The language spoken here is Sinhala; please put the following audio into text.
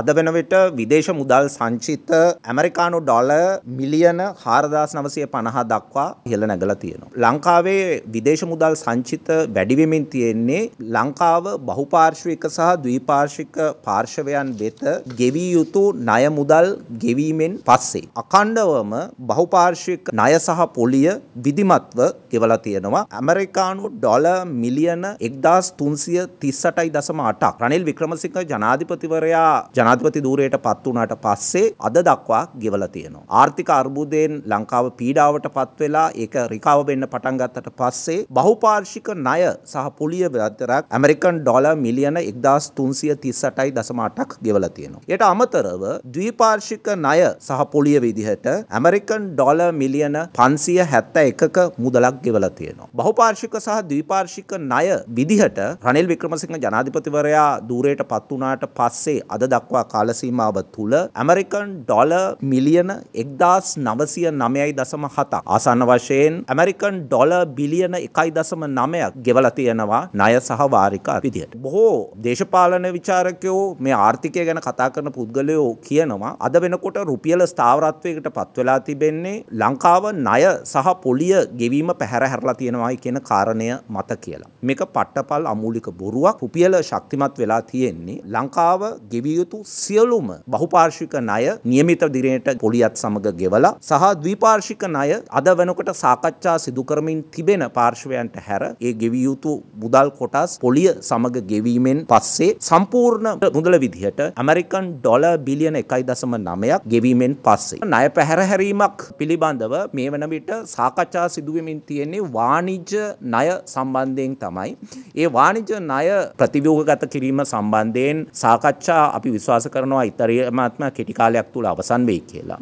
අද වෙන විට විදේශ මුදල් සංචිත ඇමරිකානු ඩොල මිලියන 4950 දක්වා ඉහළ නැගලා තියෙනවා. ලංකාවේ විදේශ මුදල් සංචිත වැඩි වෙමින් තියෙන්නේ ලංකාව බහුපාර්ශ්වික සහ ද්විපාර්ශ්වික පාර්ශවයන් වෙත ගෙවිය යුතු ණය මුදල් ගෙවීමෙන් පස්සේ අඛණ්ඩවම බහුපාර්ශ්වික ණය සහ පොලිය විධිමත්ව ගෙවලා තියෙනවා. ඇමරිකානු ඩොල මිලියන 1338.8ක් රනිල් වික්‍රමසිංහ ජනාධිපතිවරයා ජනාධිපති ධූරයට පත් වුණාට පස්සේ අද දක්වා ගෙවලා තියෙනවා. ආර්ථික අර්බුදයෙන් ලංකාව පීඩාවට පත් වෙලා ඒක රිකවර් වෙන්න පටන් ගත්තට පස්සේ බහුපාර්ශික ණය සහ පොලිය විතරක් ඇමරිකන් ඩොලර් මිලියන 1338.8ක් ගෙවලා තියෙනවා. ඊට අමතරව ද්විපාර්ශික ණය සහ පොලිය විදිහට ඇමරිකන් ඩොලර් මිලියන 571ක මුදලක් ගෙවලා තියෙනවා. බහුපාර්ශික සහ ද්විපාර්ශික ණය විදිහට රනිල් වික්‍රමසිංහ ජනාධිපතිවරයා ධූරයට පත් වුණාට පස්සේ අද දක්වා දක්වා කාලසීමාව තුළ ඇමරිකන් ඩොල මිලියන එක්දස් නවසිය නමයයි දසම හතා ආසන්න වශයෙන් ඇමරිකන් ඩොල බිලියන එකයි දසම නමයක් ගෙවල තියෙනවා ණය සහවාරික විදියට. බොහෝ දේශපාලන විචාරකයෝ මේ ආර්ථිකය ගැන කතා කරන පුද්ගලයෝ කියනවා අද වෙනකොට රුපියල ස්ථාවරත්වයකට පත්වෙලා තිබෙන්නේ ලංකාව ණය සහ පොලිය ගෙවීම පැහැර හැරලා තියෙනවායි කියන කාරණය මත කියලා. මේක පට්ටපල් අමූලික බොරුවක් රුපියල ශක්තිමත් වෙලා තියෙන්නේ ලංකාව ගෙවිය යුතු කරපු සියලුම බහුපාර්ශික ණය નિયમિત දිරයට පොලියත් සමග ගෙවලා සහ ද්විපාර්ශික ණය අද වෙනකොට සාකච්ඡා සිදු කරමින් තිබෙන පාර්ශවයන්ට හැර ඒ ගෙවිය යුතු මුදල් කොටස් පොලිය සමග ගෙවීමෙන් පස්සේ සම්පූර්ණ මුදල විදිහට ඇමරිකන් ඩොලර් බිලියන 1.9ක් ගෙවීමෙන් පස්සේ ණය පැහැරහැරීමක් පිළිබඳව මේ වන විට සාකච්ඡා සිදුවෙමින් තියෙන්නේ වාණිජ්‍ය ණය සම්බන්ධයෙන් තමයි ඒ වාණිජ්‍ය ණය ප්‍රතිව්‍යුහගත කිරීම සම්බන්ධයෙන් සාකච්ඡා අපි විශ විශ්වාස කරනවා ඉතරියමාත්ම කෙටි කාලයක් තුල අවසන් වෙයි කියලා.